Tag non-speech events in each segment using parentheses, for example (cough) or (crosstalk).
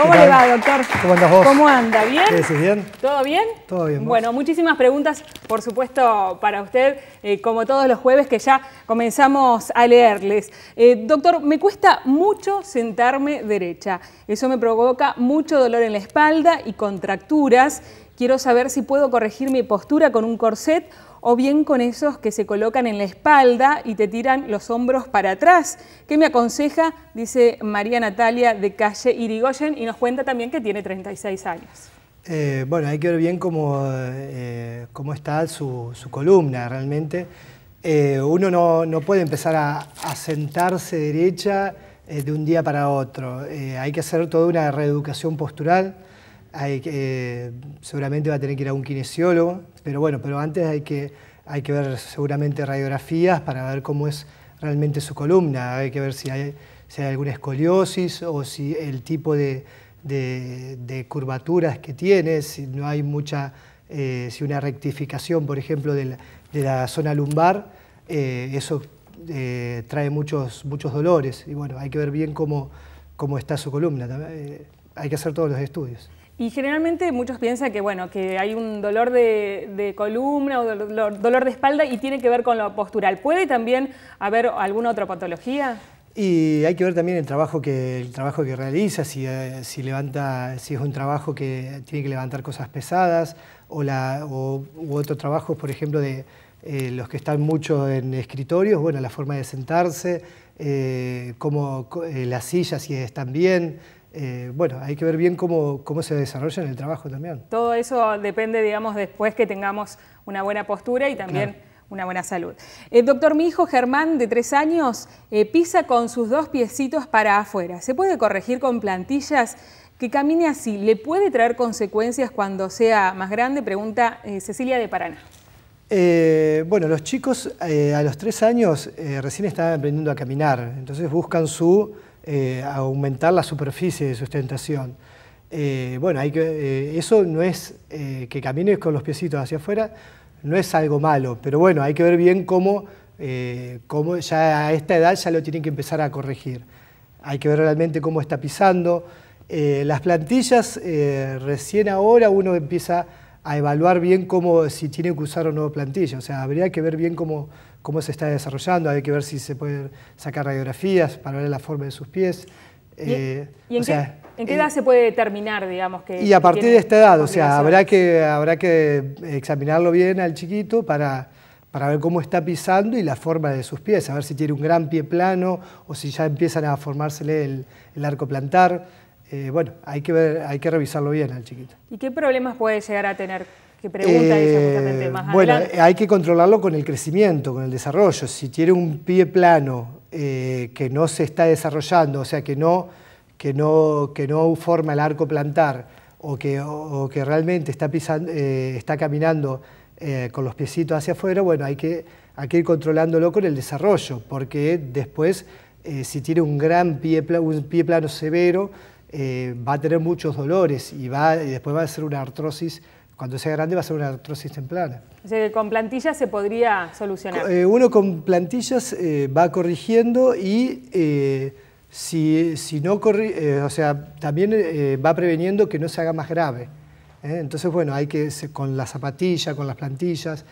¿Cómo le va, doctor? ¿Cómo andas vos? ¿Cómo anda? ¿Bien? ¿Qué bien? bien todo bien? Todo bien. Bueno, muchísimas preguntas, por supuesto, para usted, eh, como todos los jueves que ya comenzamos a leerles. Eh, doctor, me cuesta mucho sentarme derecha. Eso me provoca mucho dolor en la espalda y contracturas. Quiero saber si puedo corregir mi postura con un corset o bien con esos que se colocan en la espalda y te tiran los hombros para atrás. ¿Qué me aconseja? Dice María Natalia de Calle Irigoyen y nos cuenta también que tiene 36 años. Eh, bueno, hay que ver bien cómo, eh, está su, columna realmente. Eh, uno no, puede empezar a sentarse derecha de un día para otro. hay que hacer toda una reeducación postural. Eh, seguramente va a tener que ir a un kinesiólogo, pero bueno, pero antes hay que, ver seguramente radiografías para ver cómo es realmente su columna, hay que ver si hay, alguna escoliosis o si el tipo de, curvaturas que tiene, si no hay mucha, eh, si una rectificación, por ejemplo, de la, zona lumbar, eh, eso trae muchos, muchos dolores y bueno, hay que ver bien cómo está su columna, hay que hacer todos los estudios. Y generalmente muchos piensan que, bueno, que hay un dolor de, columna o dolor, de espalda y tiene que ver con lo postural. ¿Puede también haber alguna otra patología? Y hay que ver también el trabajo que, el trabajo que realiza, si, eh, si, levanta, si es un trabajo que tiene que levantar cosas pesadas o, la, u otro trabajo, por ejemplo, de eh, los que están mucho en escritorios, bueno, la forma de sentarse, eh, cómo eh, las sillas si están bien, eh, bueno, hay que ver bien cómo, se desarrolla en el trabajo también. Todo eso depende, digamos, después que tengamos una buena postura y también... una buena salud. El eh, doctor, mi hijo Germán, de tres años, eh, pisa con sus dos piecitos para afuera. ¿Se puede corregir con plantillas que camine así? ¿Le puede traer consecuencias cuando sea más grande? Pregunta Cecilia de Paraná. bueno, los chicos a los tres años recién están aprendiendo a caminar, entonces buscan su eh, aumentar la superficie de sustentación. Eh, bueno, hay que, eh, eso no es que camines con los piecitos hacia afuera, no es algo malo, pero bueno, hay que ver bien cómo, cómo ya a esta edad ya lo tienen que empezar a corregir. Hay que ver realmente cómo está pisando. las plantillas, recién ahora uno empieza a evaluar bien cómo, si tiene que usar o no plantilla. O sea, habría que ver bien cómo, se está desarrollando, hay que ver si se pueden sacar radiografías para ver la forma de sus pies. ¿Y, eh, en, qué, eh, edad se puede determinar, digamos? que Y a partir de esta edad, o sea, habrá que, habrá que examinarlo bien al chiquito para, para ver cómo está pisando y la forma de sus pies, a ver si tiene un gran pie plano o si ya empiezan a formársele el arco plantar. Eh, bueno, hay que, hay que revisarlo bien al chiquito. ¿Y qué problemas puede llegar a tener? ¿Qué pregunta es justamente más eh, Bueno, hay que controlarlo con el crecimiento, con el desarrollo. Si tiene un pie plano eh, que no se está desarrollando, o sea, que no, que no, forma el arco plantar o que, realmente está, caminando con los piecitos hacia afuera, bueno, hay que, que ir controlándolo con el desarrollo, porque después, si tiene un gran pie, un pie plano severo, eh, va a tener muchos dolores y, después va a ser una artrosis cuando sea grande va a ser una artrosis temprana. O sea que con plantillas se podría solucionar. Eh, uno con plantillas eh, va corrigiendo y si, no o sea, también va preveniendo que no se haga más grave. Entonces, bueno, hay que con la zapatilla, con las plantillas,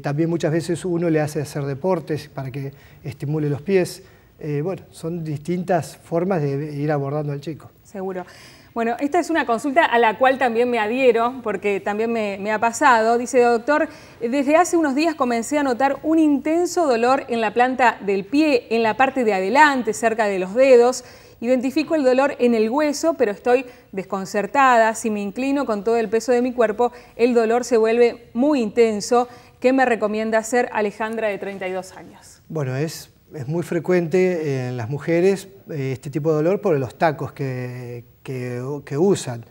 también muchas veces uno le hace hacer deportes para que estimule los pies. Eh, bueno, son distintas formas de ir abordando al chico. Seguro. Bueno, esta es una consulta a la cual también me adhiero, porque también me, me, ha pasado. Dice, doctor, desde hace unos días comencé a notar un intenso dolor en la planta del pie, en la parte de adelante, cerca de los dedos. Identifico el dolor en el hueso, pero estoy desconcertada. Si me inclino con todo el peso de mi cuerpo, el dolor se vuelve muy intenso. ¿Qué me recomienda hacer Alejandra de 32 años? Bueno, es es muy frecuente en las mujeres eh, este tipo de dolor por los tacos que, usan.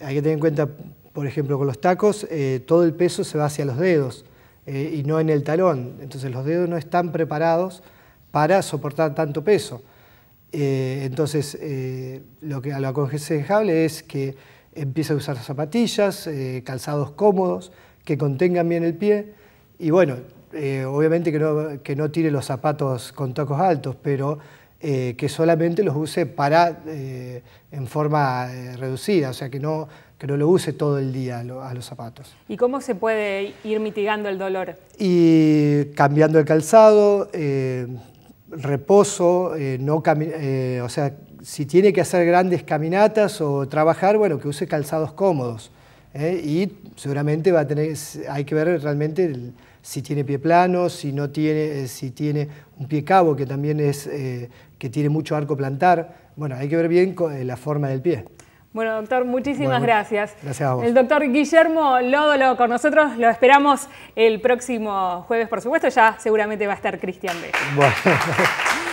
Hay que tener en cuenta, por ejemplo, con los tacos, eh, todo el peso se va hacia los dedos eh, y no en el talón. Entonces los dedos no están preparados para soportar tanto peso. entonces, lo que a lo aconsejable es que empiece a usar zapatillas, calzados cómodos, que contengan bien el pie. Y bueno, eh, obviamente que no, tire los zapatos con tacos altos, pero eh, que solamente los use para, eh, en forma reducida, o sea, que no, que no lo use todo el día a los zapatos. ¿Y cómo se puede ir mitigando el dolor? Y cambiando el calzado, reposo, no o sea, si tiene que hacer grandes caminatas o trabajar, bueno, que use calzados cómodos. ¿eh? y seguramente va a tener, hay que ver realmente si tiene pie plano, si no tiene, eh, si tiene un pie cabo, que también es, eh, que tiene mucho arco plantar. Bueno, hay que ver bien la forma del pie. Bueno, doctor, muchísimas gracias. Gracias a vos. El doctor Guillermo Lódolo con nosotros. Lo esperamos el próximo jueves, por supuesto. Ya seguramente va a estar Cristian B. Bueno. (laughs)